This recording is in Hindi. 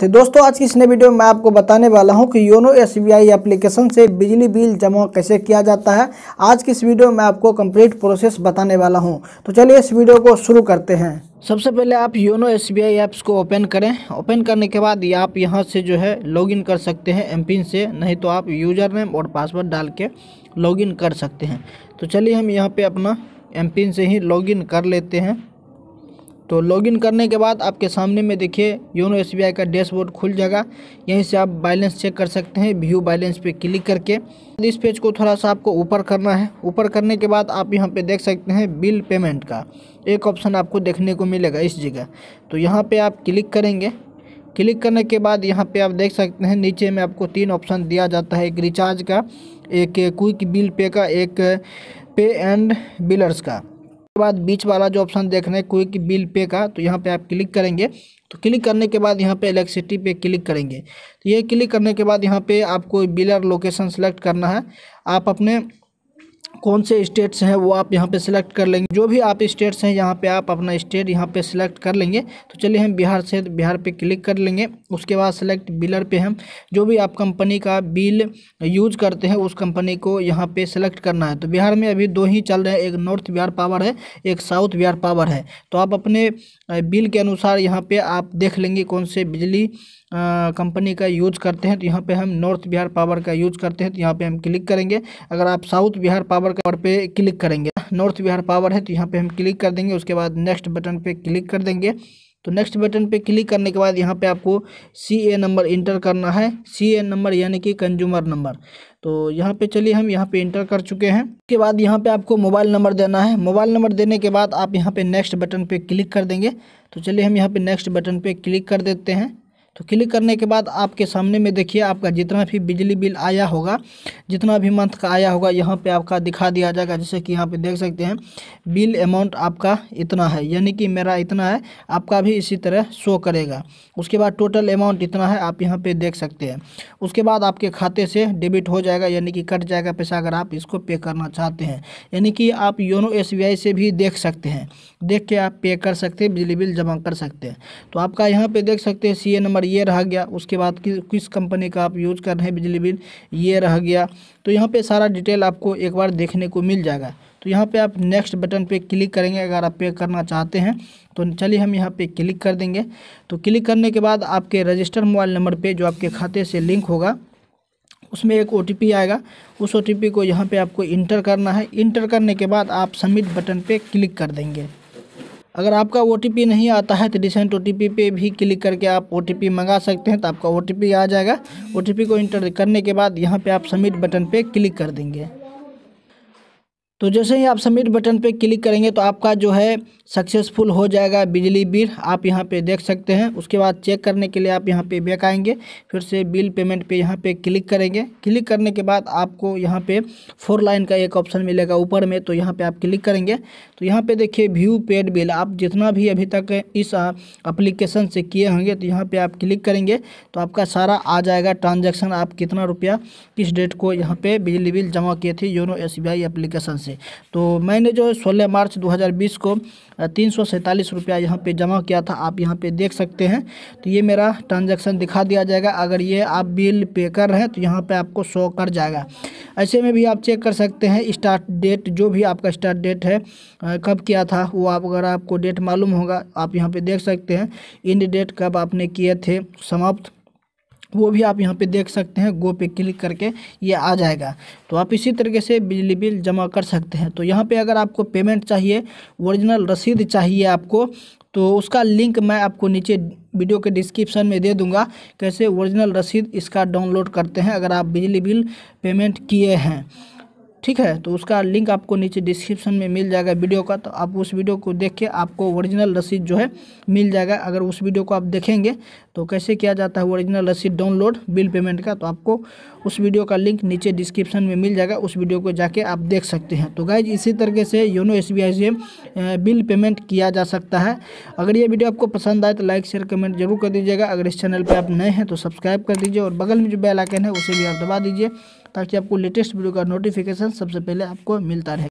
तो दोस्तों आज की इस नए वीडियो में मैं आपको बताने वाला हूं कि योनो एस एप्लीकेशन से बिजली बिल जमा कैसे किया जाता है आज की इस वीडियो में आपको कंप्लीट प्रोसेस बताने वाला हूं तो चलिए इस वीडियो को शुरू करते हैं सबसे पहले आप YONO S B I apps को ओपन करें ओपन करने के बाद ये आप यहाँ से जो है लॉगिन कर सकते हैं एम से नहीं तो आप यूज़र नेम और पासवर्ड डाल के लॉगिन कर सकते हैं तो चलिए हम यहाँ पर अपना एम से ही लॉगिन कर लेते हैं तो लॉगिन करने के बाद आपके सामने में देखिए योनो एस का डैशबोर्ड खुल जाएगा यहीं से आप बैलेंस चेक कर सकते हैं व्यू बैलेंस पे क्लिक करके इस पेज को थोड़ा सा आपको ऊपर करना है ऊपर करने के बाद आप यहाँ पे देख सकते हैं बिल पेमेंट का एक ऑप्शन आपको देखने को मिलेगा इस जगह तो यहाँ पर आप क्लिक करेंगे क्लिक करने के बाद यहाँ पर आप देख सकते हैं नीचे में आपको तीन ऑप्शन दिया जाता है एक रिचार्ज का एक क्विक बिल पे का एक पे एंड बिलर्स का बाद बीच वाला जो ऑप्शन देख रहे हैं क्विक बिल पे का तो यहाँ पे आप क्लिक करेंगे तो क्लिक करने के बाद यहाँ पे इलेक्ट्रिसिटी पे क्लिक करेंगे तो ये क्लिक करने के बाद यहाँ पे आपको बिलर लोकेशन सेलेक्ट करना है आप अपने कौन से स्टेट्स हैं वो आप यहाँ पे सिलेक्ट कर लेंगे जो भी आप स्टेट्स हैं यहाँ पे आप अपना स्टेट यहाँ पे सिलेक्ट कर लेंगे तो चलिए हम बिहार से बिहार पे क्लिक कर लेंगे उसके बाद सिलेक्ट बिलर पे हम जो भी आप कंपनी का बिल यूज करते हैं उस कंपनी को यहाँ पे सिलेक्ट करना है तो बिहार में अभी दो ही चल रहे हैं एक नॉर्थ बिहार पावर है एक साउथ बिहार पावर है तो आप अपने बिल के अनुसार यहाँ पे आप देख लेंगे कौन से बिजली कंपनी का यूज करते हैं तो यहाँ पे हम नॉर्थ बिहार पावर का यूज करते हैं तो यहाँ पे हम क्लिक करेंगे अगर आप साउथ बिहार पावर का पे क्लिक करेंगे नॉर्थ बिहार पावर है तो यहाँ पे हम क्लिक कर देंगे उसके बाद नेक्स्ट बटन पे क्लिक कर देंगे तो नेक्स्ट बटन पे क्लिक करने के बाद यहाँ पे आपको सी ए नंबर इंटर करना है सी ए नंबर यानी कि कंज्यूमर नंबर तो यहाँ पे चलिए हम यहाँ पे इंटर कर चुके हैं उसके बाद यहाँ पे आपको मोबाइल नंबर देना है मोबाइल नंबर देने के बाद आप यहाँ पे नेक्स्ट बटन पे क्लिक कर देंगे तो चलिए हम यहाँ पे नेक्स्ट बटन पे क्लिक कर देते हैं तो क्लिक करने के बाद आपके सामने में देखिए आपका जितना भी बिजली बिल आया होगा जितना भी मंथ का आया होगा यहाँ पे आपका दिखा दिया जाएगा जैसे कि यहाँ पे देख सकते हैं बिल अमाउंट आपका इतना है यानी कि मेरा इतना है आपका भी इसी तरह शो करेगा उसके बाद टोटल अमाउंट इतना है आप यहाँ पर देख सकते हैं उसके बाद आपके खाते से डेबिट हो जाएगा यानी कि कट जाएगा पैसा अगर आप इसको पे करना चाहते हैं यानी कि आप योनो एस से भी देख सकते हैं देख के आप पे कर सकते हैं बिजली बिल जमा कर सकते हैं तो आपका यहाँ पर देख सकते हैं सी नंबर नंबर ये रह गया उसके बाद कि, किस कंपनी का आप यूज कर रहे हैं बिजली बिल ये रह गया तो यहाँ पे सारा डिटेल आपको एक बार देखने को मिल जाएगा तो यहाँ पे आप नेक्स्ट बटन पे क्लिक करेंगे अगर आप पे करना चाहते हैं तो चलिए हम यहाँ पे क्लिक कर देंगे तो क्लिक करने के बाद आपके रजिस्टर मोबाइल नंबर पर जो आपके खाते से लिंक होगा उसमें एक ओ आएगा उस ओ को यहाँ पर आपको इंटर करना है इंटर करने के बाद आप सबमिट बटन पर क्लिक कर देंगे अगर आपका ओ नहीं आता है तो रिसेंट ओ पे भी क्लिक करके आप ओ मंगा सकते हैं तो आपका ओ आ जाएगा ओ को इंटर करने के बाद यहाँ पर आप सबमिट बटन पर क्लिक कर देंगे तो जैसे ही आप सबमिट बटन पे क्लिक करेंगे तो आपका जो है सक्सेसफुल हो जाएगा बिजली बिल आप यहाँ पे देख सकते हैं उसके बाद चेक करने के लिए आप यहाँ पे बैक आएंगे फिर से बिल पेमेंट पे यहाँ पे क्लिक करेंगे क्लिक करने के बाद आपको यहाँ पे फोर लाइन का एक ऑप्शन मिलेगा ऊपर में तो यहाँ पे आप क्लिक करेंगे तो यहाँ पर देखिए व्यू पेड बिल आप जितना भी अभी तक इस अप्लीकेशन से किए होंगे तो यहाँ पर आप क्लिक करेंगे तो आपका सारा आ जाएगा ट्रांजेक्शन आप कितना रुपया किस डेट को यहाँ पर बिजली बिल जमा किए थे योनो एस बी एप्लीकेशन से से तो मैंने जो सोलह मार्च 2020 को तीन सौ सैंतालीस रुपया यहाँ पर जमा किया था आप यहाँ पे देख सकते हैं तो ये मेरा ट्रांजैक्शन दिखा दिया जाएगा अगर ये आप बिल पे कर रहे हैं तो यहाँ पे आपको शो कर जाएगा ऐसे में भी आप चेक कर सकते हैं स्टार्ट डेट जो भी आपका स्टार्ट डेट है कब किया था वो आप अगर आपको डेट मालूम होगा आप यहाँ पे देख सकते हैं इन डेट कब आपने किए थे समाप्त वो भी आप यहाँ पे देख सकते हैं गो पे क्लिक करके ये आ जाएगा तो आप इसी तरीके से बिजली बिल जमा कर सकते हैं तो यहाँ पे अगर आपको पेमेंट चाहिए ओरिजिनल रसीद चाहिए आपको तो उसका लिंक मैं आपको नीचे वीडियो के डिस्क्रिप्शन में दे दूंगा कैसे ओरिजिनल रसीद इसका डाउनलोड करते हैं अगर आप बिजली बिल पेमेंट किए हैं ठीक है तो उसका लिंक आपको नीचे डिस्क्रिप्शन में मिल जाएगा वीडियो का तो आप उस वीडियो को देख के आपको ओरिजिनल रसीद जो है मिल जाएगा अगर उस वीडियो को आप देखेंगे तो कैसे किया जाता है ओरिजिनल रसीद डाउनलोड बिल पेमेंट का तो आपको उस वीडियो का लिंक नीचे डिस्क्रिप्शन में मिल जाएगा उस वीडियो को जाके आप देख सकते हैं तो गाइज इसी तरीके से योनो एस से बिल पेमेंट किया जा सकता है अगर ये वीडियो आपको पसंद आए तो लाइक शेयर कमेंट जरूर कर दीजिएगा अगर इस चैनल पर आप नए हैं तो सब्सक्राइब कर दीजिए और बगल में जो बेलाइकन है उसे भी आप दबा दीजिए ताकि आपको लेटेस्ट वीडियो का नोटिफिकेशन सबसे पहले आपको मिलता रहे